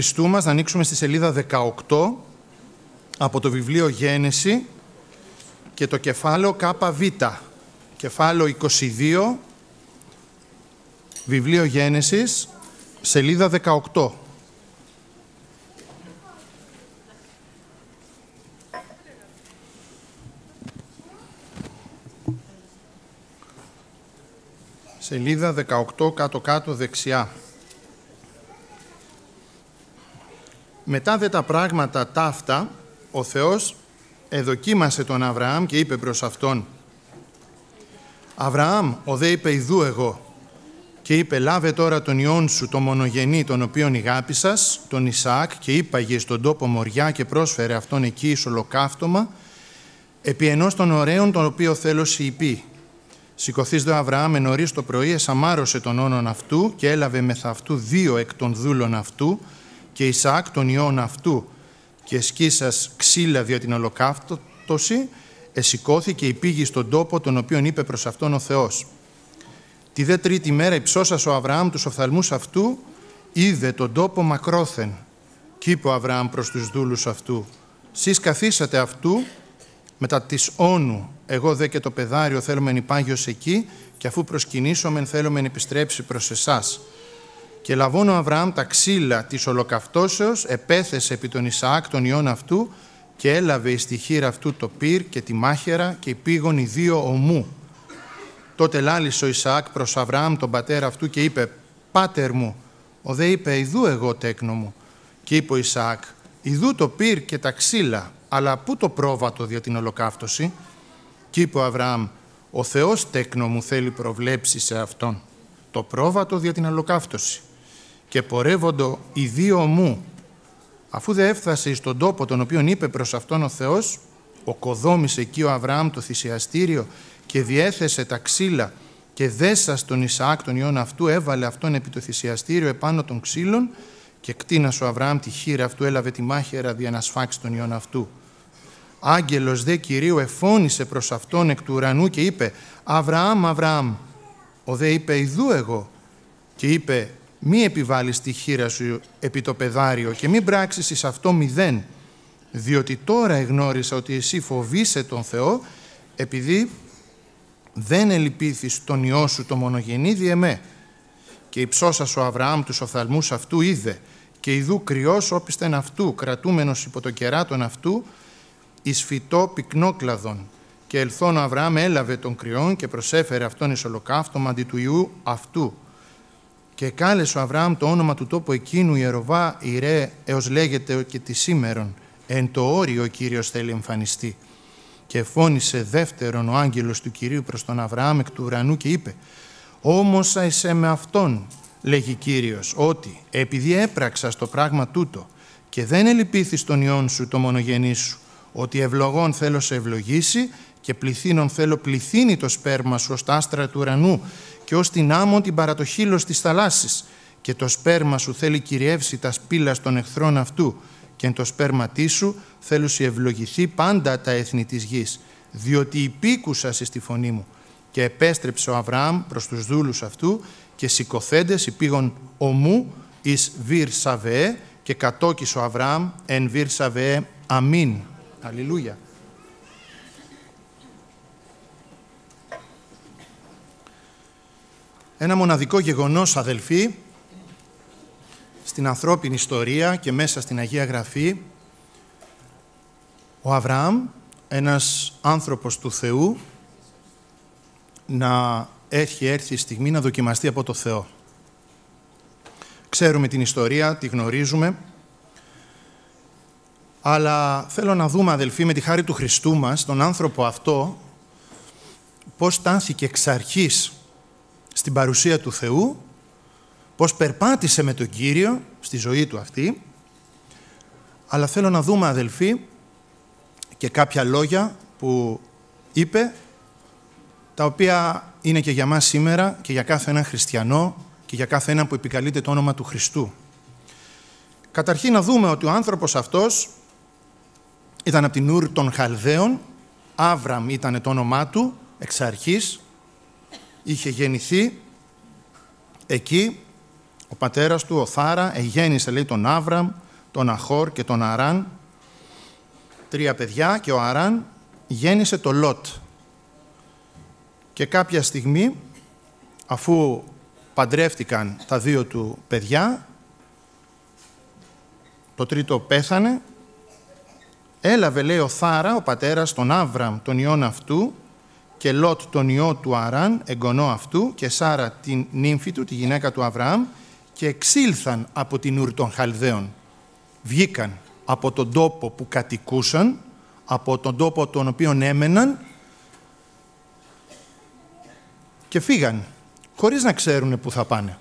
Χριστού να ανοίξουμε στη σελίδα 18 από το βιβλίο Γένεση και το κεφάλαιο ΚΒ. Κεφάλαιο 22, βιβλίο Γένεσης, σελίδα 18. Σελίδα 18 κάτω-κάτω δεξιά. Μετά δε τα πράγματα ταύτα, ο Θεός εδοκίμασε τον Αβραάμ και είπε προς αυτόν «Αβραάμ, ο δε είπε εγώ» και είπε «Λάβε τώρα τον Υιόν σου, το μονογενή, τον οποίον ηγάπησας, τον Ισαάκ και είπαγε στον τόπο Μοριά και πρόσφερε αυτόν εκεί εις ολοκαύτωμα επί ενός των ωραίων τον οποίο θέλω υπή. Σηκωθείς δε Αβραάμ νωρί το πρωί, εσαμάρωσε τον όνον αυτού και έλαβε μεθ' αυτού δύο εκ των δούλων αυτού και Ισαάκ τον ιών αυτού και σκίσας ξύλα δια την ολοκαύτωση, εσηκώθηκε η πήγη στον τόπο τον οποίον είπε προς αυτόν ο Θεός. Τη δε τρίτη μέρα υψώσας ο Αβραάμ τους οφθαλμούς αυτού, είδε τον τόπο μακρόθεν. Κι είπε ο Αβραάμ προς τους δούλους αυτού, «Σεις καθίσατε αυτού μετά της όνου, εγώ δε και το πεδάριο θέλουμε ω εκεί, και αφού προσκυνήσομεν θέλουμε επιστρέψει προς εσάς». Και λαβών ο Αβραάμ τα ξύλα της ολοκαυτώσεως, επέθεσε επί τον Ισαάκ τον ιών αυτού και έλαβε εις τη χείρα αυτού το πυρ και τη μάχαιρα και πήγον οι δύο ομού. Τότε λάλησε ο Ισαάκ προς Αβραάμ τον πατέρα αυτού και είπε «Πάτερ μου, ο δε είπε «Ιδού εγώ τέκνο μου». Και είπε ο Ισαάκ «Ιδού το πυρ και τα ξύλα, αλλά πού το πρόβατο για την ολοκαύτωση». Και είπε ο Αβραάμ «Ο Θεός τέκνο μου θέλει προβλέψει σε αυτόν, το πρόβατο για την ολοκαύτωση» και πορεύοντο οι δύο μου, αφού δε έφτασε στον τόπο τον οποίον είπε προς αυτόν ο Θεός, οκοδόμησε εκεί ο Αβραάμ το θυσιαστήριο και διέθεσε τα ξύλα και δέσα τον Ισαάκ τον ιών αυτού, έβαλε αυτόν επί το θυσιαστήριο επάνω των ξύλων και κτίνας ο Αβραάμ τη χείρα αυτού έλαβε τη μάχαιρα δια να σφάξει τον ιών αυτού. Άγγελος δε Κυρίου εφώνησε προς αυτόν εκ του ουρανού και είπε «Αβραάμ, Αβραάμ». Ο δε είπε «Ιδού εγώ». Και είπε μη επιβάλλεις τη χείρα σου επί το πεδάριο και μη πράξεις εις αυτό μηδέν, διότι τώρα εγνώρισα ότι εσύ φοβήσε τον Θεό, επειδή δεν ελυπήθης τον Υιό σου το μονογενή διεμέ. Και υψώσας ο Αβραάμ τους οθαλμούς αυτού είδε, και ειδού κρυός όπισθεν αυτού, κρατούμενος υπό το κεράτον αυτού, εις φυτό κλαδόν. Και ελθόν ο Αβραάμ έλαβε τον κρυόν και προσέφερε αυτόν εις ολοκαύτωμα του αυτού και κάλεσε ο Αβραάμ το όνομα του τόπου εκείνου Ιεροβά Ιρέ έως λέγεται και τη σήμερον. Εν το όριο ο Κύριος θέλει εμφανιστεί. Και φώνησε δεύτερον ο άγγελος του Κυρίου προς τον Αβραάμ εκ του ουρανού και είπε «Όμως είσαι με αυτόν, λέγει Κύριος, ότι επειδή έπραξα στο πράγμα τούτο και δεν ελυπήθης τον Υιόν σου το μονογενή σου, ότι ευλογών θέλω σε ευλογήσει και πληθύνων θέλω πληθύνει το σπέρμα σου ως τα άστρα του ουρανού και ως την άμμο την παρατοχήλος της θαλάσσης και το σπέρμα σου θέλει κυριεύσει τα σπήλα των εχθρών αυτού και το σπέρμα σου θέλουσι ευλογηθεί πάντα τα έθνη της γης διότι υπήκουσας στη φωνή μου και επέστρεψε ο Αβραάμ προς τους δούλους αυτού και σηκωθέντες υπήγον ομού εις βίρ σαβεέ και κατόκισο ο Αβραάμ εν βίρ σαβεέ αμήν. Αλληλούια. Ένα μοναδικό γεγονός, αδελφοί, στην ανθρώπινη ιστορία και μέσα στην Αγία Γραφή, ο Αβραάμ, ένας άνθρωπος του Θεού, να έχει έρθει η στιγμή να δοκιμαστεί από το Θεό. Ξέρουμε την ιστορία, τη γνωρίζουμε, αλλά θέλω να δούμε, αδελφοί, με τη χάρη του Χριστού μας, τον άνθρωπο αυτό, πώς τάνθηκε εξ αρχής στην παρουσία του Θεού, πώς περπάτησε με τον Κύριο στη ζωή του αυτή. Αλλά θέλω να δούμε, αδελφοί, και κάποια λόγια που είπε, τα οποία είναι και για μας σήμερα και για κάθε έναν χριστιανό και για κάθε έναν που επικαλείται το όνομα του Χριστού. Καταρχήν να δούμε ότι ο άνθρωπος αυτός ήταν από την Ούρ των Χαλδαίων, Άβραμ ήταν το όνομά του εξ αρχής, είχε γεννηθεί εκεί ο πατέρας του, ο Θάρα, εγέννησε λέει τον Άβραμ, τον Αχόρ και τον Αράν, τρία παιδιά και ο Αράν γέννησε το Λότ. Και κάποια στιγμή, αφού παντρεύτηκαν τα δύο του παιδιά, το τρίτο πέθανε, έλαβε λέει ο Θάρα, ο πατέρας τον Άβραμ, τον ιόν αυτού, και Λότ τον ιό του Αράν, εγγονό αυτού, και Σάρα την νύμφη του, τη γυναίκα του Αβραάμ, και εξήλθαν από την Ούρ των Χαλδαίων. Βγήκαν από τον τόπο που κατοικούσαν, από τον τόπο τον οποίο έμεναν και φύγαν, χωρίς να ξέρουν που θα πάνε.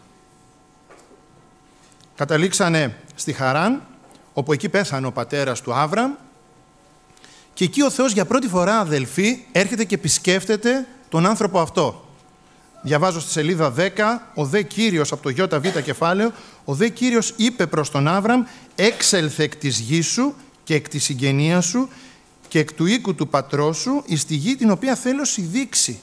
Καταλήξανε στη Χαράν, όπου εκεί πέθανε ο πατέρας του Άβραμ και εκεί ο Θεός για πρώτη φορά, αδελφοί, έρχεται και επισκέφτεται τον άνθρωπο αυτό. Διαβάζω στη σελίδα 10, ο δε Κύριος από το ΙΒ κεφάλαιο, ο δε Κύριος είπε προς τον Άβραμ, έξελθε εκ της γης σου και εκ της συγγενείας σου και εκ του οίκου του πατρός σου εις τη γη την οποία θέλω δείξει.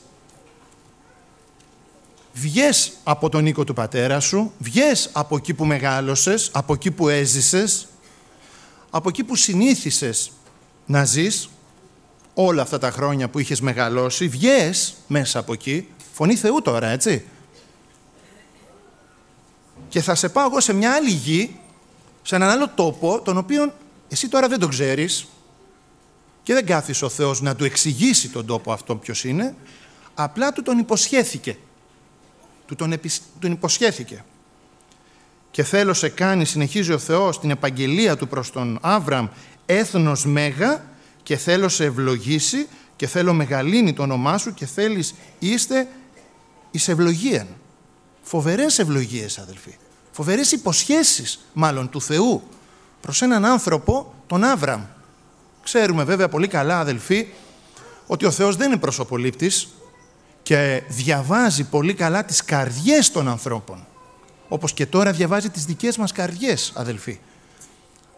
Βγες από τον οίκο του πατέρα σου, βγες από εκεί που μεγάλωσες, από εκεί που έζησες, από εκεί που συνήθισες, να ζεις όλα αυτά τα χρόνια που είχες μεγαλώσει, βγες μέσα από εκεί, φωνή Θεού τώρα, έτσι. Και θα σε πάω εγώ σε μια άλλη γη, σε έναν άλλο τόπο, τον οποίο εσύ τώρα δεν τον ξέρεις και δεν κάθισε ο Θεός να του εξηγήσει τον τόπο αυτόν ποιος είναι, απλά του τον υποσχέθηκε. Του τον, τον υποσχέθηκε. Και θέλω σε κάνει, συνεχίζει ο Θεός, την επαγγελία του προς τον Άβραμ, έθνος μέγα και θέλω σε ευλογήσει και θέλω μεγαλύνει το όνομά σου και θέλεις είστε εις ευλογίαν. Φοβερές ευλογίες αδελφοί. Φοβερές υποσχέσεις μάλλον του Θεού προς έναν άνθρωπο τον Άβραμ. Ξέρουμε βέβαια πολύ καλά αδελφοί ότι ο Θεός δεν είναι προσωπολήπτης και διαβάζει πολύ καλά τις καρδιές των ανθρώπων. Όπως και τώρα διαβάζει τις δικές μας καρδιές αδελφοί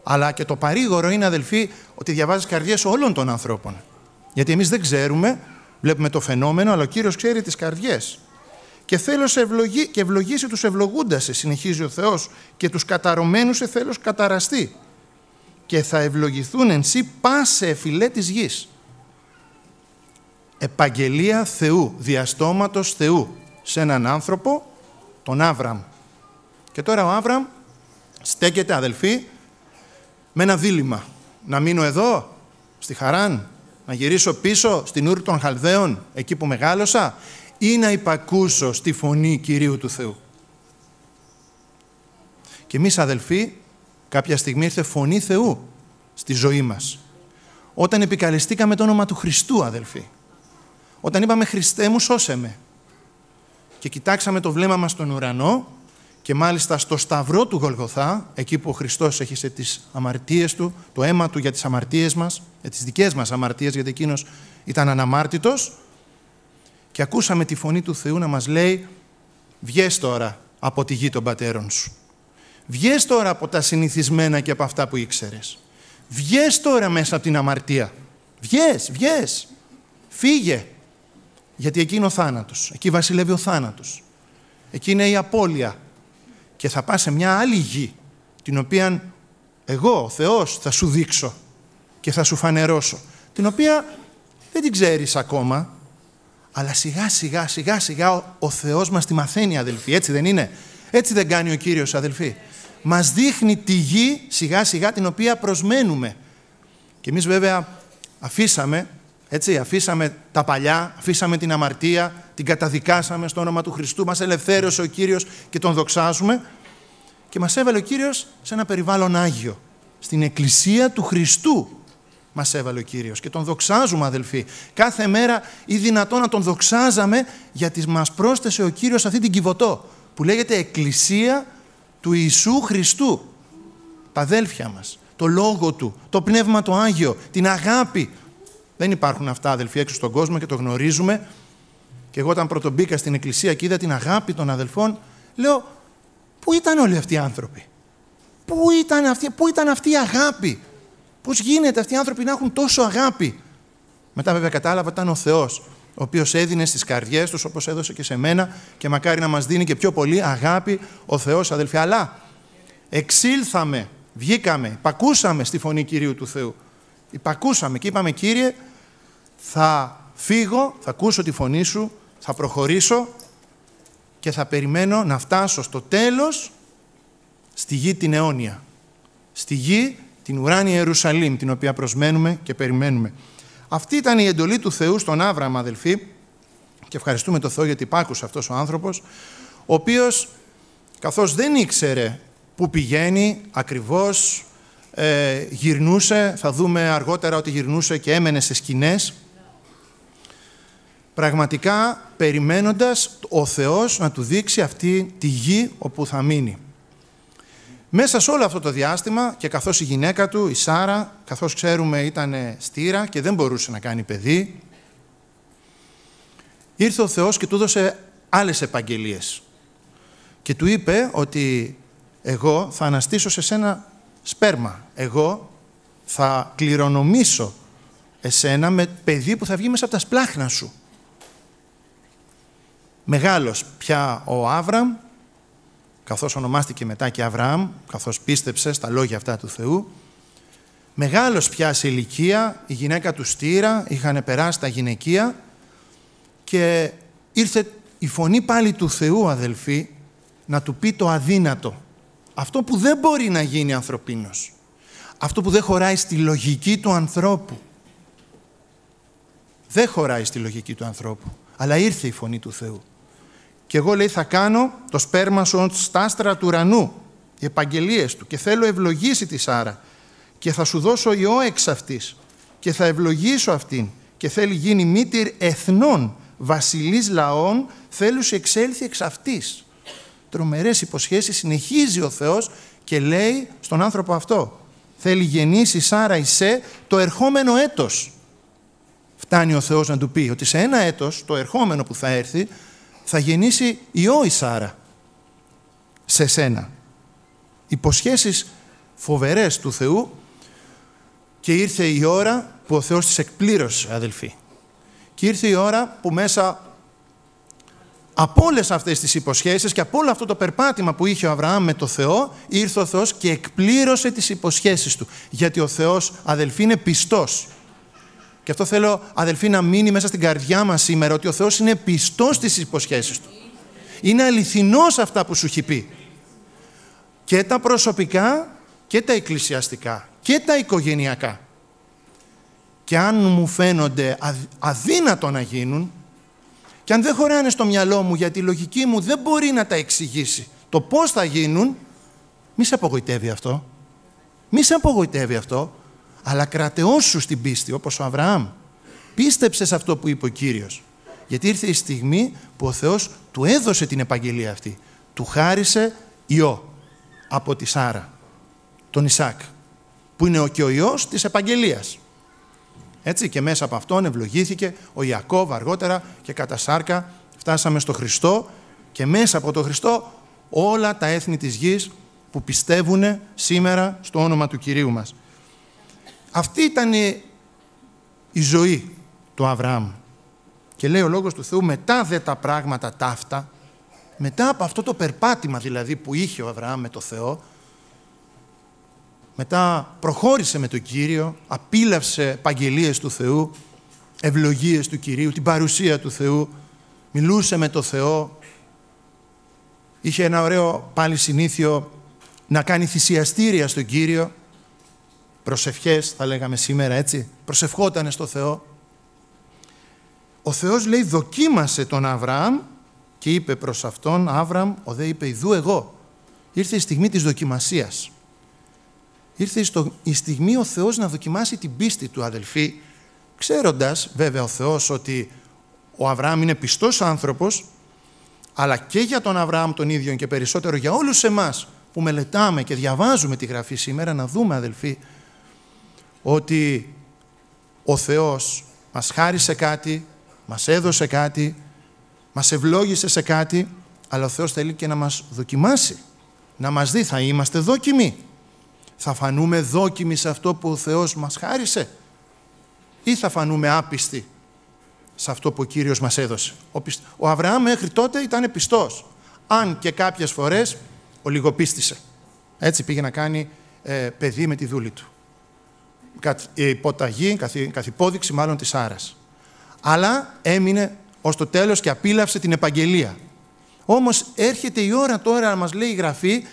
αλλά και το παρήγορο είναι, αδελφοί, ότι διαβάζεις καρδιές όλων των ανθρώπων. Γιατί εμείς δεν ξέρουμε, βλέπουμε το φαινόμενο, αλλά ο κύριος ξέρει τις καρδιές. Και θέλω σε ευλογή, και ευλογήσει τους ευλογούντας, σε συνεχίζει ο Θεός, και τους καταρωμένους σε θέλω καταραστεί. Και θα ευλογηθούν εν σύ πάσε εφηλέ της γης. Επαγγελία Θεού, διαστόματος Θεού, σε έναν άνθρωπο, τον Άβραμ. Και τώρα ο Άβραμ στέκεται, αδελφοί, με ένα δίλημα. Να μείνω εδώ, στη Χαράν, να γυρίσω πίσω στην Ούρη των Χαλδαίων, εκεί που μεγάλωσα, ή να υπακούσω στη φωνή Κυρίου του Θεού. Και εμείς αδελφοί, κάποια στιγμή ήρθε φωνή Θεού στη ζωή μας. Όταν επικαλεστήκαμε το όνομα του Χριστού, αδελφοί. Όταν είπαμε «Χριστέ μου, σώσε με». Και κοιτάξαμε το βλέμμα μας στον ουρανό και μάλιστα στο σταυρό του Γολγοθά, εκεί που ο Χριστός σε τις αμαρτίες του, το αίμα του για τις αμαρτίες μας, για τις δικές μας αμαρτίες, γιατί εκείνος ήταν αναμάρτητος, και ακούσαμε τη φωνή του Θεού να μας λέει «Βγες τώρα από τη γη των πατέρων σου. Βγες τώρα από τα συνηθισμένα και από αυτά που ήξερες. Βγες τώρα μέσα από την αμαρτία. Βγες, βγες. Φύγε. Γιατί εκεί είναι ο θάνατος. Εκεί βασιλεύει ο θάνατος. Εκεί είναι η απώλεια και θα πας σε μια άλλη γη, την οποία εγώ, ο Θεός, θα σου δείξω και θα σου φανερώσω, την οποία δεν την ξέρεις ακόμα, αλλά σιγά σιγά σιγά σιγά ο, Θεός μας τη μαθαίνει αδελφοί, έτσι δεν είναι. Έτσι δεν κάνει ο Κύριος αδελφοί. Μας δείχνει τη γη σιγά σιγά την οποία προσμένουμε. Και εμείς βέβαια αφήσαμε έτσι, αφήσαμε τα παλιά, αφήσαμε την αμαρτία, την καταδικάσαμε στο όνομα του Χριστού, μας ελευθέρωσε ο Κύριος και τον δοξάζουμε και μας έβαλε ο Κύριος σε ένα περιβάλλον Άγιο. Στην Εκκλησία του Χριστού μας έβαλε ο Κύριος και τον δοξάζουμε αδελφοί. Κάθε μέρα ή δυνατό να τον δοξάζαμε γιατί μας πρόσθεσε ο Κύριος αυτή την κυβωτό που λέγεται Εκκλησία του Ιησού Χριστού. Τα αδέλφια μας, το Λόγο Του, το Πνεύμα το Άγιο, την αγάπη δεν υπάρχουν αυτά, αδελφοί, έξω στον κόσμο και το γνωρίζουμε. Και εγώ, όταν μπήκα στην εκκλησία και είδα την αγάπη των αδελφών, λέω, Πού ήταν όλοι αυτοί οι άνθρωποι, Πού ήταν αυτή, πού ήταν αυτή η αγάπη, Πώς γίνεται αυτοί οι άνθρωποι να έχουν τόσο αγάπη. Μετά, βέβαια, κατάλαβα ήταν ο Θεός, ο οποίος έδινε στις καρδιές τους όπως έδωσε και σε μένα, και μακάρι να μας δίνει και πιο πολύ αγάπη ο Θεός αδελφοί. Αλλά εξήλθαμε, βγήκαμε, υπακούσαμε στη φωνή κυρίου του Θεού. Υπακούσαμε και είπαμε, Κύριε, θα φύγω, θα ακούσω τη φωνή σου, θα προχωρήσω και θα περιμένω να φτάσω στο τέλος στη γη την αιώνια. Στη γη την ουράνια Ιερουσαλήμ, την οποία προσμένουμε και περιμένουμε. Αυτή ήταν η εντολή του Θεού στον Άβραμα, αδελφοί, και ευχαριστούμε τον Θεό γιατί υπάκουσε αυτός ο άνθρωπος, ο οποίος, καθώς δεν ήξερε που πηγαίνει ακριβώς, ε, γυρνούσε, θα δούμε αργότερα ότι γυρνούσε και έμενε σε σκηνές, πραγματικά περιμένοντας ο Θεός να του δείξει αυτή τη γη όπου θα μείνει. Μέσα σε όλο αυτό το διάστημα και καθώς η γυναίκα του, η Σάρα, καθώς ξέρουμε ήταν στήρα και δεν μπορούσε να κάνει παιδί, ήρθε ο Θεός και του έδωσε άλλες επαγγελίες. Και του είπε ότι εγώ θα αναστήσω σε σένα σπέρμα. Εγώ θα κληρονομήσω εσένα με παιδί που θα βγει μέσα από τα σπλάχνα σου. Μεγάλος πια ο Άβραμ, καθώς ονομάστηκε μετά και Αβραάμ, καθώς πίστεψε στα λόγια αυτά του Θεού, μεγάλος πια σε ηλικία, η γυναίκα του Στήρα, είχαν περάσει τα γυναικεία και ήρθε η φωνή πάλι του Θεού, αδελφοί, να του πει το αδύνατο. Αυτό που δεν μπορεί να γίνει ανθρωπίνος. Αυτό που δεν χωράει στη λογική του ανθρώπου. Δεν χωράει στη λογική του ανθρώπου. Αλλά ήρθε η φωνή του Θεού. Και εγώ λέει θα κάνω το σπέρμα σου στα άστρα του ουρανού, οι επαγγελίες του και θέλω ευλογήσει τη Σάρα και θα σου δώσω ιό εξ αυτής και θα ευλογήσω αυτήν και θέλει γίνει μήτυρ εθνών, βασιλής λαών, θέλους εξέλθει εξ αυτής. Τρομερές υποσχέσεις, συνεχίζει ο Θεός και λέει στον άνθρωπο αυτό. Θέλει γεννήσει Σάρα Ισέ το ερχόμενο έτος. Φτάνει ο Θεός να του πει ότι σε ένα έτος, το ερχόμενο που θα έρθει, θα γεννήσει η η Σάρα σε σένα. Υποσχέσεις φοβερές του Θεού και ήρθε η ώρα που ο Θεός τις εκπλήρωσε, αδελφοί. Και ήρθε η ώρα που μέσα από όλες αυτές τις υποσχέσεις και από όλο αυτό το περπάτημα που είχε ο Αβραάμ με το Θεό, ήρθε ο Θεός και εκπλήρωσε τις υποσχέσεις του. Γιατί ο Θεός, αδελφοί, είναι πιστός. Και αυτό θέλω, αδελφοί, να μείνει μέσα στην καρδιά μας σήμερα, ότι ο Θεός είναι πιστός στις υποσχέσεις Του. Είναι αληθινός αυτά που σου έχει πει. Και τα προσωπικά και τα εκκλησιαστικά και τα οικογενειακά. Και αν μου φαίνονται αδύνατο να γίνουν και αν δεν χωράνε στο μυαλό μου γιατί η λογική μου δεν μπορεί να τα εξηγήσει το πώς θα γίνουν, μη σε απογοητεύει αυτό. Μη σε απογοητεύει αυτό αλλά κρατεώσου στην πίστη, όπως ο Αβραάμ. Πίστεψε σε αυτό που είπε ο Κύριος. Γιατί ήρθε η στιγμή που ο Θεός του έδωσε την επαγγελία αυτή. Του χάρισε ιό από τη Σάρα, τον Ισάκ, που είναι και ο Υιός της επαγγελίας. Έτσι και μέσα από αυτόν ευλογήθηκε ο Ιακώβ αργότερα και κατά σάρκα φτάσαμε στο Χριστό και μέσα από τον Χριστό όλα τα έθνη της γης που πιστεύουν σήμερα στο όνομα του Κυρίου μας. Αυτή ήταν η ζωή του Αβραάμ. Και λέει ο Λόγος του Θεού μετά δε τα πράγματα ταύτα, μετά από αυτό το περπάτημα δηλαδή που είχε ο Αβραάμ με το Θεό, μετά προχώρησε με τον Κύριο, απίλαυσε επαγγελίες του Θεού, ευλογίες του Κυρίου, την παρουσία του Θεού, μιλούσε με το Θεό, είχε ένα ωραίο πάλι συνήθιο να κάνει θυσιαστήρια στον Κύριο, προσευχές θα λέγαμε σήμερα έτσι, προσευχότανε στο Θεό. Ο Θεός λέει δοκίμασε τον Αβραάμ και είπε προς αυτόν Αβραάμ, ο δε είπε ειδού εγώ. Ήρθε η στιγμή της δοκιμασίας. Ήρθε η στιγμή ο Θεός να δοκιμάσει την πίστη του αδελφή, ξέροντας βέβαια ο Θεός ότι ο Αβραάμ είναι πιστός άνθρωπος, αλλά και για τον Αβραάμ τον ίδιο και περισσότερο για όλους εμάς που μελετάμε και διαβάζουμε τη Γραφή σήμερα, να δούμε αδελφοί ότι ο Θεός μας χάρισε κάτι, μας έδωσε κάτι, μας ευλόγησε σε κάτι, αλλά ο Θεός θέλει και να μας δοκιμάσει. Να μας δει, θα είμαστε δόκιμοι. Θα φανούμε δόκιμοι σε αυτό που ο Θεός μας χάρισε ή θα φανούμε άπιστοι σε αυτό που ο Κύριος μας έδωσε. Ο, Αβραάμ μέχρι τότε ήταν πιστός. Αν και κάποιες φορές ολιγοπίστησε. Έτσι πήγε να κάνει ε, παιδί με τη δούλη του καθ, υποταγή, καθ, καθυπόδειξη μάλλον της Άρας. Αλλά έμεινε ως το τέλος και απίλαυσε την επαγγελία. Όμως έρχεται η ώρα τώρα, μας λέει η Γραφή,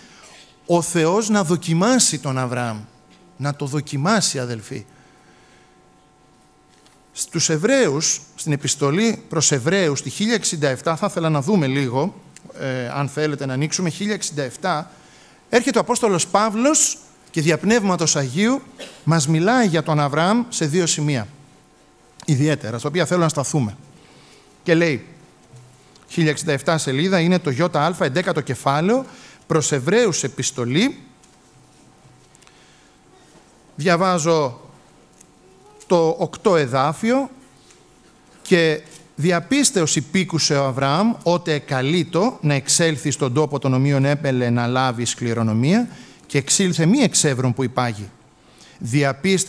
ο Θεός να δοκιμάσει τον Αβραάμ. Να το δοκιμάσει, αδελφοί. Στους Εβραίους, στην επιστολή προς Εβραίους, τη 1067, θα ήθελα να δούμε λίγο, ε, αν θέλετε να ανοίξουμε, 1067, έρχεται ο Απόστολος Παύλος και Πνεύματος Αγίου μας μιλάει για τον Αβραάμ σε δύο σημεία ιδιαίτερα, στα οποία θέλω να σταθούμε. Και λέει, 1067 σελίδα, είναι το ΙΑ 11ο κεφάλαιο, προς Εβραίους επιστολή. Διαβάζω το 8 εδάφιο και διαπίστεως υπήκουσε ο Αβραάμ ότι εκαλείτο να εξέλθει στον τόπο των ομοίων έπελε να λάβει σκληρονομία και εξήλθε μη εξεύρων που υπάγει.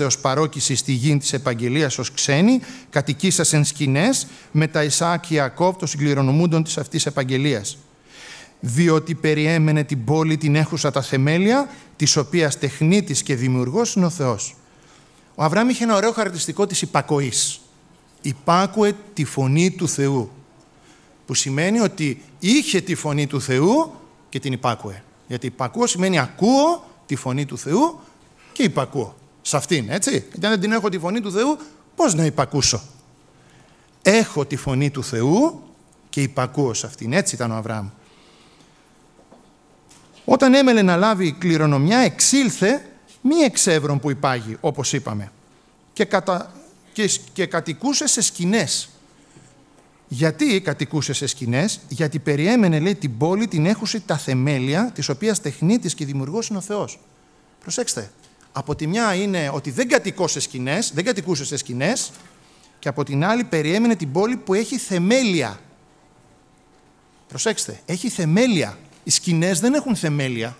ως παρόκηση στη γη της επαγγελίας ως ξένη, εν σκηνές με τα Ισάκια και Ιακώβ των συγκληρονομούντων της αυτής επαγγελίας. Διότι περιέμενε την πόλη την έχουσα τα θεμέλια, της οποίας τεχνίτης και δημιουργός είναι ο Θεός. Ο Αβραάμ είχε ένα ωραίο χαρακτηριστικό της υπακοής. Υπάκουε τη φωνή του Θεού. Που σημαίνει ότι είχε τη φωνή του Θεού και την υπάκουε. Γιατί υπακούω σημαίνει ακούω τη φωνή του Θεού και υπακούω. Σε αυτήν, έτσι. Γιατί αν δεν την έχω τη φωνή του Θεού, πώς να υπακούσω. Έχω τη φωνή του Θεού και υπακούω σε αυτήν. Έτσι ήταν ο Αβραάμ. Όταν έμελε να λάβει κληρονομιά, εξήλθε μη εξεύρων που υπάγει, όπως είπαμε, και, κατα... και... και κατοικούσε σε σκηνές. Γιατί κατοικούσε σε σκηνές, Γιατί περιέμενε, λέει, την πόλη, την έχουσε τα θεμέλια, τη οποία τεχνίτης και δημιουργός είναι ο Θεός. Προσέξτε. Από τη μια είναι ότι δεν κατοικώ σε σκηνές, δεν κατοικούσε σε σκηνές, και από την άλλη περιέμενε την πόλη που έχει θεμέλια. Προσέξτε, έχει θεμέλια. Οι σκηνές δεν έχουν θεμέλια.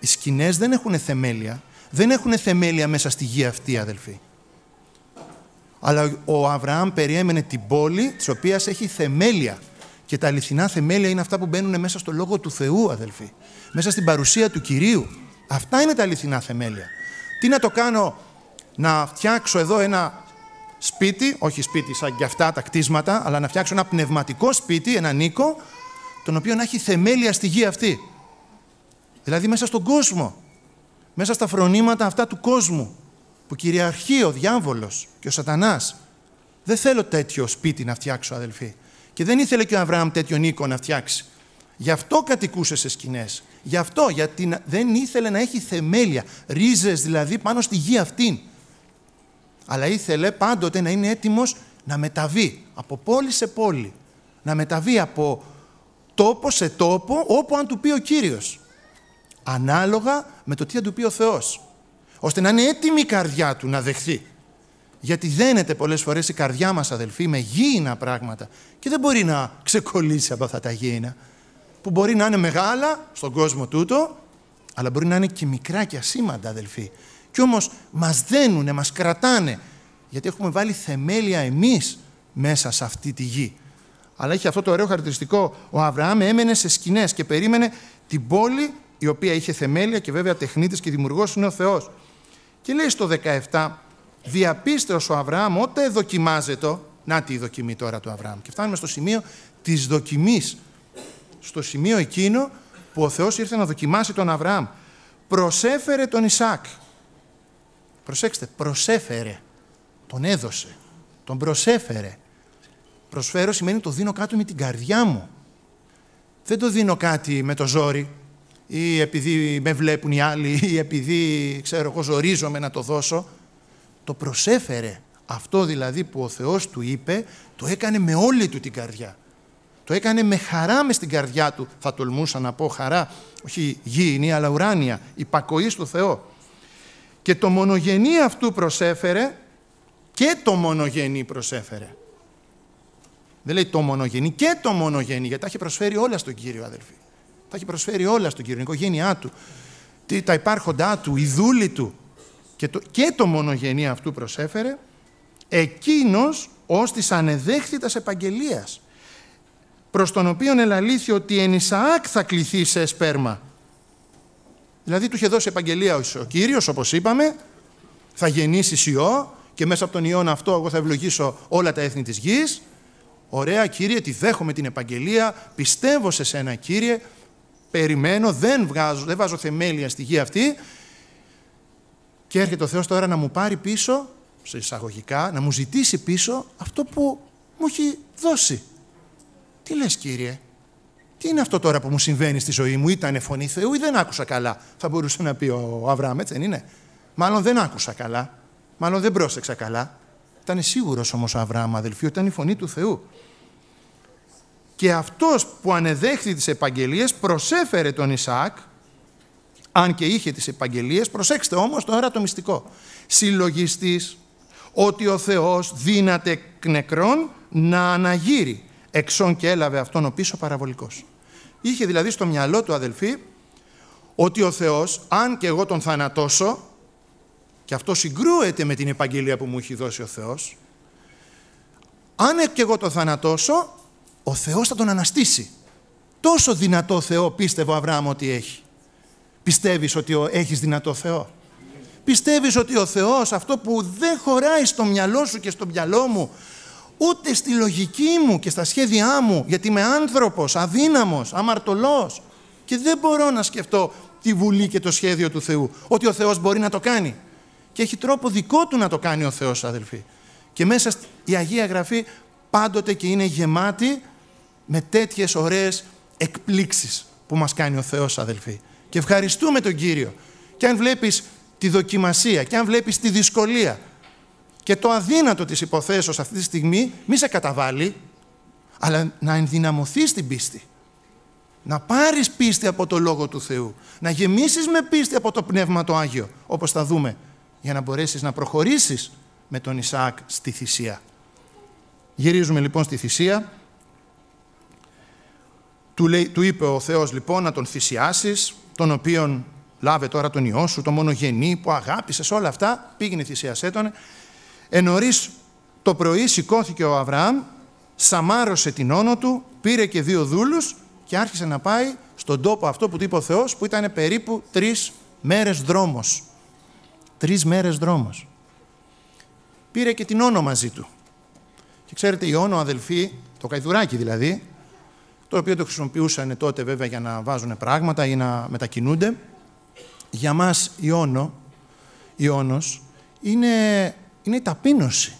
Οι σκηνές δεν έχουν θεμέλια. Δεν έχουν θεμέλια μέσα στη γη αυτή, αδελφοί. Αλλά ο Αβραάμ περιέμενε την πόλη της οποίας έχει θεμέλια. Και τα αληθινά θεμέλια είναι αυτά που μπαίνουν μέσα στο λόγο του Θεού, αδελφοί. Μέσα στην παρουσία του Κυρίου. Αυτά είναι τα αληθινά θεμέλια. Τι να το κάνω να φτιάξω εδώ ένα σπίτι, όχι σπίτι σαν και αυτά τα κτίσματα, αλλά να φτιάξω ένα πνευματικό σπίτι, ένα οίκο, τον οποίο να έχει θεμέλια στη γη αυτή. Δηλαδή μέσα στον κόσμο. Μέσα στα φρονήματα αυτά του κόσμου που κυριαρχεί ο διάβολος και ο σατανάς. Δεν θέλω τέτοιο σπίτι να φτιάξω, αδελφοί. Και δεν ήθελε και ο Αβραάμ τέτοιον οίκο να φτιάξει. Γι' αυτό κατοικούσε σε σκηνές. Γι' αυτό, γιατί δεν ήθελε να έχει θεμέλια, ρίζες δηλαδή πάνω στη γη αυτήν. Αλλά ήθελε πάντοτε να είναι έτοιμος να μεταβεί από πόλη σε πόλη. Να μεταβεί από τόπο σε τόπο, όπου αν του πει ο κύριος, Ανάλογα με το τι αν του πει ο Θεός ώστε να είναι έτοιμη η καρδιά του να δεχθεί. Γιατί δένεται πολλές φορές η καρδιά μας, αδελφοί, με γήινα πράγματα και δεν μπορεί να ξεκολλήσει από αυτά τα γήινα. Που μπορεί να είναι μεγάλα στον κόσμο τούτο, αλλά μπορεί να είναι και μικρά και ασήμαντα, αδελφοί. Κι όμως μας δένουνε, μας κρατάνε, γιατί έχουμε βάλει θεμέλια εμείς μέσα σε αυτή τη γη. Αλλά έχει αυτό το ωραίο χαρακτηριστικό. Ο Αβραάμ έμενε σε σκηνές και περίμενε την πόλη η οποία είχε θεμέλια και βέβαια τεχνίτης και δημιουργός είναι ο Θεός. Και λέει στο 17, διαπίστεως ο Αβραάμ όταν δοκιμάζεται, να τη δοκιμή τώρα του Αβραάμ. Και φτάνουμε στο σημείο της δοκιμής. Στο σημείο εκείνο που ο Θεός ήρθε να δοκιμάσει τον Αβραάμ. Προσέφερε τον Ισάκ. Προσέξτε, προσέφερε. Τον έδωσε. Τον προσέφερε. Προσφέρω σημαίνει το δίνω κάτω με την καρδιά μου. Δεν το δίνω κάτι με το ζόρι ή επειδή με βλέπουν οι άλλοι ή επειδή, ξέρω εγώ, ζορίζομαι να το δώσω. Το προσέφερε. Αυτό δηλαδή που ο Θεός του είπε, το έκανε με όλη του την καρδιά. Το έκανε με χαρά μες στην καρδιά του, θα τολμούσα να πω χαρά, όχι γήινη, αλλά ουράνια, υπακοή στο Θεό. Και το μονογενή αυτού προσέφερε και το μονογενή προσέφερε. Δεν λέει το μονογενή και το μονογενή, γιατί τα έχει προσφέρει όλα στον Κύριο αδελφοί. Τα έχει προσφέρει όλα στον κύριο, η οικογένειά του, τα υπάρχοντά του, η δούλη του. Και το, και το μονογενή αυτού προσέφερε, εκείνος ως της ανεδέχθητας επαγγελίας, προς τον οποίον ελαλήθη ότι εν Ισαάκ θα κληθεί σε σπέρμα. Δηλαδή του είχε δώσει επαγγελία ο Κύριος, όπως είπαμε, θα γεννήσει ιό και μέσα από τον ιό αυτό εγώ θα ευλογήσω όλα τα έθνη της γης. Ωραία Κύριε, τη δέχομαι την επαγγελία, πιστεύω σε σένα Κύριε, περιμένω, δεν, βγάζω, δεν βάζω θεμέλια στη γη αυτή και έρχεται ο Θεός τώρα να μου πάρει πίσω, σε εισαγωγικά, να μου ζητήσει πίσω αυτό που μου έχει δώσει. Τι λες κύριε, τι είναι αυτό τώρα που μου συμβαίνει στη ζωή μου, ήταν φωνή Θεού ή δεν άκουσα καλά, θα μπορούσε να πει ο Αβραάμ, έτσι δεν είναι. Μάλλον δεν άκουσα καλά, μάλλον δεν πρόσεξα καλά. Ήταν σίγουρος όμως ο Αβραάμ αδελφοί, ήταν η φωνή του Θεού και αυτός που ανεδέχθη τις επαγγελίες προσέφερε τον Ισαάκ, αν και είχε τις επαγγελίες, προσέξτε όμως τώρα το μυστικό. Συλλογιστής ότι ο Θεός δύναται νεκρών να αναγύρει εξών και έλαβε αυτόν ο πίσω παραβολικός. Είχε δηλαδή στο μυαλό του αδελφή ότι ο Θεός, αν και εγώ τον θανατώσω, και αυτό συγκρούεται με την επαγγελία που μου έχει δώσει ο Θεός, αν και εγώ τον θανατώσω, ο Θεός θα τον αναστήσει. Τόσο δυνατό Θεό πίστευε ο Αβραάμ ότι έχει. Πιστεύεις ότι έχεις δυνατό Θεό. Πιστεύεις ότι ο Θεός αυτό που δεν χωράει στο μυαλό σου και στο μυαλό μου ούτε στη λογική μου και στα σχέδιά μου γιατί είμαι άνθρωπος, αδύναμος, αμαρτωλός και δεν μπορώ να σκεφτώ τη βουλή και το σχέδιο του Θεού ότι ο Θεός μπορεί να το κάνει και έχει τρόπο δικό του να το κάνει ο Θεός αδελφοί και μέσα η Αγία Γραφή πάντοτε και είναι γεμάτη με τέτοιες ωραίες εκπλήξεις που μας κάνει ο Θεός αδελφοί. Και ευχαριστούμε τον Κύριο. Και αν βλέπεις τη δοκιμασία και αν βλέπεις τη δυσκολία και το αδύνατο της υποθέσεως αυτή τη στιγμή μη σε καταβάλει αλλά να ενδυναμωθείς την πίστη. Να πάρεις πίστη από το Λόγο του Θεού. Να γεμίσεις με πίστη από το Πνεύμα το Άγιο, όπως θα δούμε, για να μπορέσεις να προχωρήσεις με τον Ισαάκ στη θυσία. Γυρίζουμε λοιπόν στη θυσία. Του, του είπε ο Θεός λοιπόν να τον θυσιάσεις, τον οποίον λάβε τώρα τον Υιό σου, τον μονογενή που αγάπησες, όλα αυτά, πήγαινε θυσιασέ τον. Ενωρίς το πρωί σηκώθηκε ο Αβραάμ, σαμάρωσε την όνο του, πήρε και δύο δούλους και άρχισε να πάει στον τόπο αυτό που του είπε ο Θεός, που ήταν περίπου τρεις μέρες δρόμος. Τρεις μέρες δρόμος. Πήρε και την όνο μαζί του. Και ξέρετε, η όνο αδελφή, το καϊδουράκι δηλαδή, το οποίο το χρησιμοποιούσαν τότε βέβαια για να βάζουν πράγματα ή να μετακινούνται. Για μας η όνος είναι, είναι η ταπείνωση.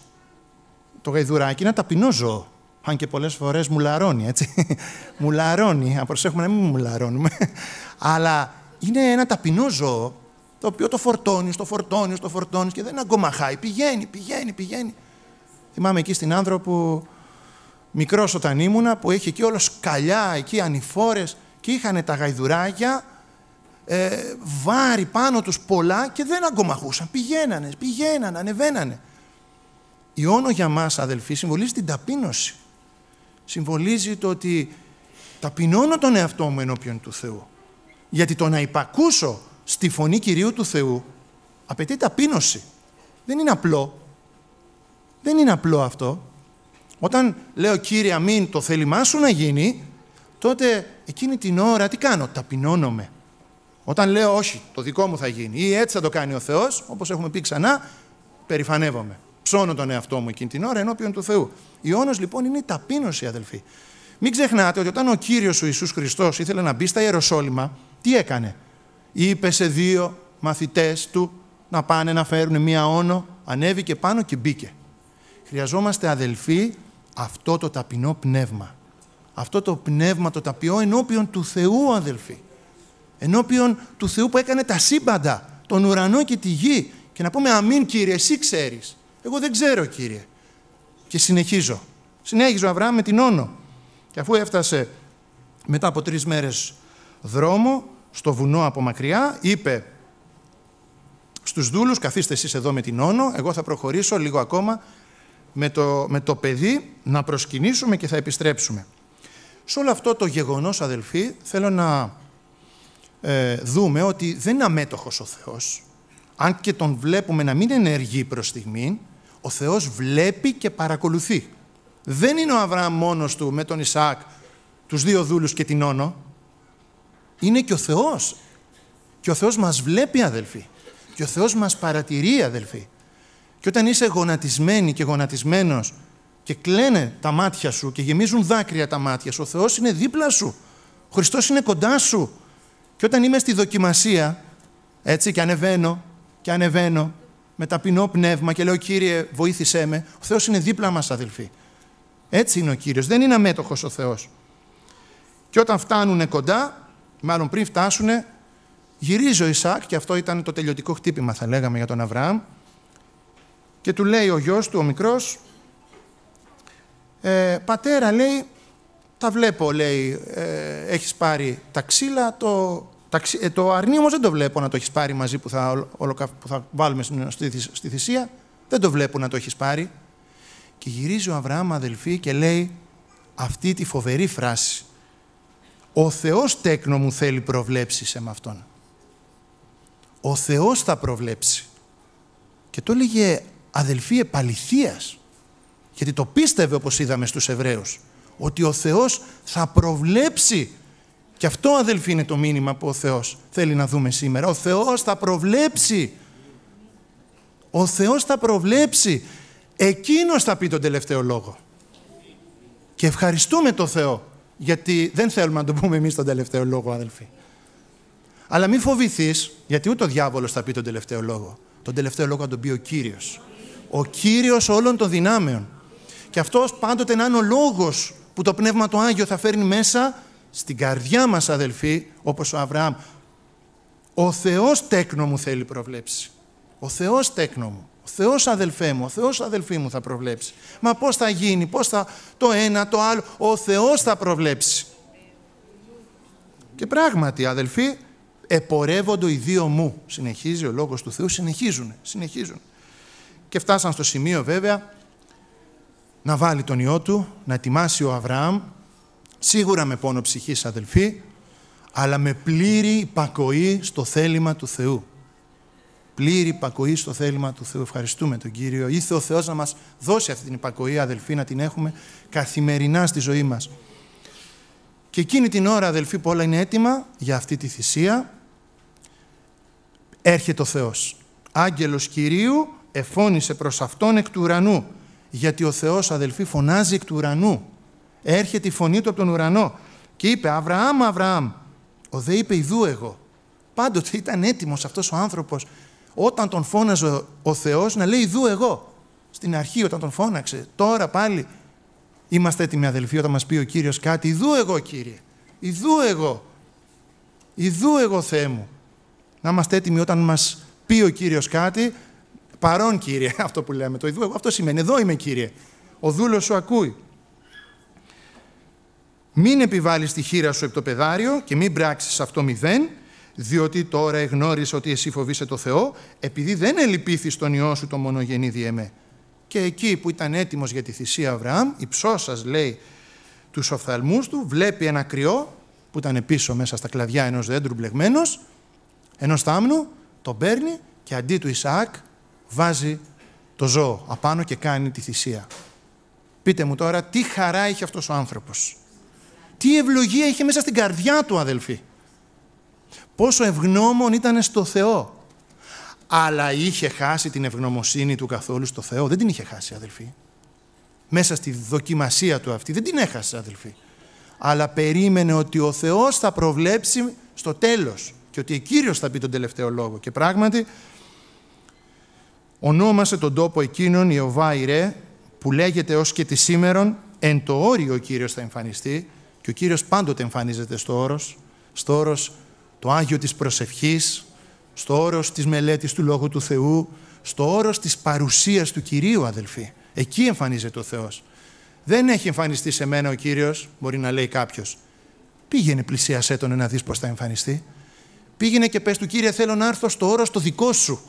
Το γαϊδουράκι είναι ένα ταπεινό ζώο. Αν και πολλές φορές μουλαρώνει, έτσι. μουλαρώνει, αν προσέχουμε να μην μουλαρώνουμε. Αλλά είναι ένα ταπεινό ζώο το οποίο το φορτώνεις, το φορτώνεις, το φορτώνεις και δεν αγκομαχάει. Πηγαίνει, πηγαίνει, πηγαίνει. Θυμάμαι εκεί στην άνθρωπο Μικρός όταν ήμουνα, που έχει εκεί όλο σκαλιά, εκεί ανηφόρες και είχαν τα γαϊδουράκια ε, βάρη πάνω τους πολλά και δεν αγκομαχούσαν. Πηγαίνανε, πηγαίνανε, ανεβαίνανε. Η όνο για μας αδελφοί, συμβολίζει την ταπείνωση. Συμβολίζει το ότι ταπεινώνω τον εαυτό μου ενώπιον του Θεού. Γιατί το να υπακούσω στη φωνή Κυρίου του Θεού απαιτεί ταπείνωση. Δεν είναι απλό. Δεν είναι απλό αυτό. Όταν λέω Κύριε αμήν το θέλημά σου να γίνει, τότε εκείνη την ώρα τι κάνω, ταπεινώνομαι. Όταν λέω όχι, το δικό μου θα γίνει ή έτσι θα το κάνει ο Θεός, όπως έχουμε πει ξανά, περηφανεύομαι. Ψώνω τον εαυτό μου εκείνη την ώρα ενώπιον του Θεού. Η όνος λοιπόν είναι η ταπείνωση αδελφοί. Μην ξεχνάτε ότι όταν ο Κύριος ο Ιησούς Χριστός ήθελε να μπει στα Ιεροσόλυμα, τι έκανε. Είπε σε δύο μαθητές του να πάνε να φέρουν μία όνο, ανέβηκε πάνω και μπήκε. Χρειαζόμαστε αδελφοί αυτό το ταπεινό πνεύμα. Αυτό το πνεύμα το ταπειό ενώπιον του Θεού, αδελφοί. Ενώπιον του Θεού που έκανε τα σύμπαντα, τον ουρανό και τη γη. Και να πούμε αμήν Κύριε, εσύ ξέρεις. Εγώ δεν ξέρω Κύριε. Και συνεχίζω. συνεχίζω Αβραάμ με την όνο. Και αφού έφτασε μετά από τρεις μέρες δρόμο, στο βουνό από μακριά, είπε στους δούλους, καθίστε εσείς εδώ με την όνο, εγώ θα προχωρήσω λίγο ακόμα με το, με το παιδί, να προσκυνήσουμε και θα επιστρέψουμε. Σε όλο αυτό το γεγονός, αδελφοί, θέλω να ε, δούμε ότι δεν είναι αμέτωχος ο Θεός. Αν και τον βλέπουμε να μην ενεργεί προς στιγμή, ο Θεός βλέπει και παρακολουθεί. Δεν είναι ο Αβραάμ μόνος του με τον Ισακ τους δύο δούλους και την Όνο. Είναι και ο Θεός. Και ο Θεός μας βλέπει, αδελφοί. Και ο Θεός μας παρατηρεί, αδελφοί. Και όταν είσαι γονατισμένη και γονατισμένος και κλαίνε τα μάτια σου και γεμίζουν δάκρυα τα μάτια σου, ο Θεός είναι δίπλα σου. Ο Χριστός είναι κοντά σου. Και όταν είμαι στη δοκιμασία, έτσι, και ανεβαίνω, και ανεβαίνω, με ταπεινό πνεύμα και λέω «Κύριε, βοήθησέ με», ο Θεός είναι δίπλα μας, αδελφοί. Έτσι είναι ο Κύριος, δεν είναι αμέτωχος ο Θεός. Και όταν φτάνουν κοντά, μάλλον πριν φτάσουν, γυρίζει ο Ισάκ, και αυτό ήταν το τελειωτικό χτύπημα, θα λέγαμε, για τον Αβραάμ, και του λέει ο γιος του, ο μικρός, ε, «Πατέρα, λέει, τα βλέπω, λέει, ε, έχεις πάρει τα ξύλα, το, τα, ε, το αρνί όμως δεν το βλέπω να το έχεις πάρει μαζί που θα, που θα βάλουμε στη, στη θυσία, δεν το βλέπω να το έχεις πάρει». Και γυρίζει ο Αβραάμ αδελφή και λέει αυτή τη φοβερή φράση «Ο Θεός τέκνο μου θέλει προβλέψεις εμ' αυτόν». Ο θεος τεκνο μου θελει προβλεψεις σε αυτον ο θεος θα προβλέψει. Και το έλεγε αδελφοί επαληθείας. Γιατί το πίστευε όπως είδαμε στους Εβραίους ότι ο Θεός θα προβλέψει και αυτό αδελφοί είναι το μήνυμα που ο Θεός θέλει να δούμε σήμερα. Ο Θεός θα προβλέψει. Ο Θεός θα προβλέψει. Εκείνος θα πει τον τελευταίο λόγο. Και ευχαριστούμε τον Θεό γιατί δεν θέλουμε να το πούμε εμείς τον τελευταίο λόγο αδελφοί. Αλλά μην φοβηθείς γιατί ούτε ο διάβολος θα πει τον τελευταίο λόγο. Τον τελευταίο λόγο θα τον πει ο Κύριος ο Κύριος όλων των δυνάμεων. Και αυτός πάντοτε να είναι ο λόγος που το Πνεύμα το Άγιο θα φέρνει μέσα στην καρδιά μας αδελφοί, όπως ο Αβραάμ. Ο Θεός τέκνο μου θέλει προβλέψει. Ο Θεός τέκνο μου. Ο Θεός αδελφέ μου, ο Θεός αδελφή μου θα προβλέψει. Μα πώς θα γίνει, πώς θα το ένα, το άλλο. Ο Θεός θα προβλέψει. Και πράγματι αδελφοί, επορεύονται οι δύο μου. Συνεχίζει ο Λόγος του Θεού, συνεχίζουν, συνεχίζουν. Και φτάσαν στο σημείο βέβαια να βάλει τον ιό του, να ετοιμάσει ο Αβραάμ, σίγουρα με πόνο ψυχής αδελφή, αλλά με πλήρη υπακοή στο θέλημα του Θεού. Πλήρη υπακοή στο θέλημα του Θεού. Ευχαριστούμε τον Κύριο. Ήθε ο Θεός να μας δώσει αυτή την υπακοή, αδελφή να την έχουμε καθημερινά στη ζωή μας. Και εκείνη την ώρα, αδελφοί, που όλα είναι έτοιμα για αυτή τη θυσία, έρχεται ο Θεός. Άγγελος Κυρίου εφώνησε προς Αυτόν εκ του ουρανού, γιατί ο Θεός αδελφοί φωνάζει εκ του ουρανού. Έρχεται η φωνή του από τον ουρανό και είπε «Αβραάμ, Αβραάμ». Ο δε είπε «Ιδού εγώ». Πάντοτε ήταν έτοιμος αυτός ο άνθρωπος όταν τον φώναζε ο Θεός να λέει «Ιδού εγώ». Στην αρχή όταν τον φώναξε, τώρα πάλι είμαστε έτοιμοι αδελφοί όταν μας πει ο Κύριος κάτι «Ιδού εγώ Κύριε, ιδού εγώ, ιδού εγώ Θεέ μου». Να είμαστε έτοιμοι όταν μας πει ο Κύριος κάτι Παρόν, κύριε, αυτό που λέμε. Το ειδού αυτό σημαίνει. Εδώ είμαι, κύριε. Ο δούλος σου ακούει. Μην επιβάλλεις τη χείρα σου επί το πεδάριο και μην πράξεις αυτό μηδέν, διότι τώρα εγνώρισε ότι εσύ φοβήσε το Θεό, επειδή δεν ελυπήθης τον ιό σου το μονογενή διεμέ. Και εκεί που ήταν έτοιμος για τη θυσία Αβραάμ, υψώσα λέει τους οφθαλμούς του, βλέπει ένα κρυό που ήταν πίσω μέσα στα κλαδιά ενός δέντρου μπλεγμένος, ενός θάμνου, τον παίρνει και αντί του Ισαάκ βάζει το ζώο απάνω και κάνει τη θυσία. Πείτε μου τώρα τι χαρά είχε αυτός ο άνθρωπος. Τι ευλογία είχε μέσα στην καρδιά του αδελφή; Πόσο ευγνώμων ήταν στο Θεό. Αλλά είχε χάσει την ευγνωμοσύνη του καθόλου στο Θεό. Δεν την είχε χάσει αδελφή; Μέσα στη δοκιμασία του αυτή δεν την έχασε αδελφή; Αλλά περίμενε ότι ο Θεός θα προβλέψει στο τέλος και ότι ο Κύριος θα πει τον τελευταίο λόγο. Και πράγματι ονόμασε τον τόπο εκείνον Ιωβά Ιρέ, που λέγεται ως και τη σήμερον, εν το όριο ο Κύριος θα εμφανιστεί, και ο Κύριος πάντοτε εμφανίζεται στο όρος, στο όρος το Άγιο της προσευχής, στο όρος της μελέτης του Λόγου του Θεού, στο όρος της παρουσίας του Κυρίου, αδελφοί. Εκεί εμφανίζεται ο Θεός. Δεν έχει εμφανιστεί σε μένα ο Κύριος, μπορεί να λέει κάποιος. Πήγαινε πλησίασέ τον να δεις πώς θα εμφανιστεί. Πήγαινε και πες του Κύριε θέλω να έρθω στο όρος το δικό σου.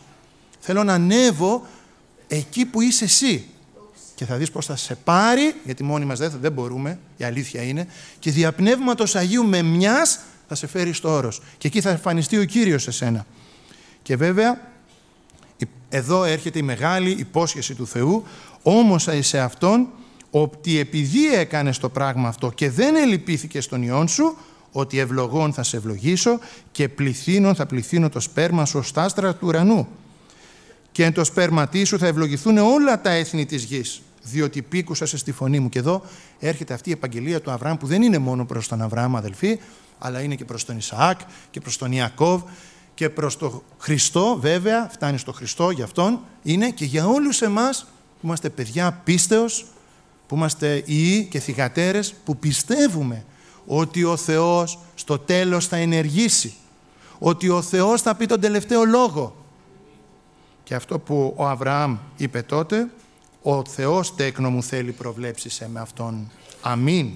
Θέλω να ανέβω εκεί που είσαι εσύ. Και θα δεις πώς θα σε πάρει, γιατί μόνοι μας δεν, δεν μπορούμε, η αλήθεια είναι, και διαπνεύματος Αγίου με μιας θα σε φέρει στο όρος. Και εκεί θα εμφανιστεί ο Κύριος σε σένα. Και βέβαια, εδώ έρχεται η μεγάλη υπόσχεση του Θεού, όμως σε αυτόν, ότι επειδή έκανες το πράγμα αυτό και δεν ελυπήθηκες στον Υιόν σου, ότι ευλογών θα σε ευλογήσω και πληθύνων θα πληθύνω το σπέρμα σου ως του ουρανού και εν το σπέρματί σου θα ευλογηθούν όλα τα έθνη της γης, διότι πήκουσα στη φωνή μου. Και εδώ έρχεται αυτή η επαγγελία του Αβραάμ που δεν είναι μόνο προς τον Αβραάμ αδελφοί, αλλά είναι και προς τον Ισαάκ και προς τον Ιακώβ και προς τον Χριστό βέβαια, φτάνει στο Χριστό για αυτόν, είναι και για όλους εμάς που είμαστε παιδιά πίστεως, που είμαστε ιοί και θυγατέρες, που πιστεύουμε ότι ο Θεός στο τέλος θα ενεργήσει, ότι ο Θεός θα πει τον τελευταίο λόγο, και αυτό που ο Αβραάμ είπε τότε, ο Θεός τέκνο μου θέλει προβλέψεις με αυτόν. Αμήν.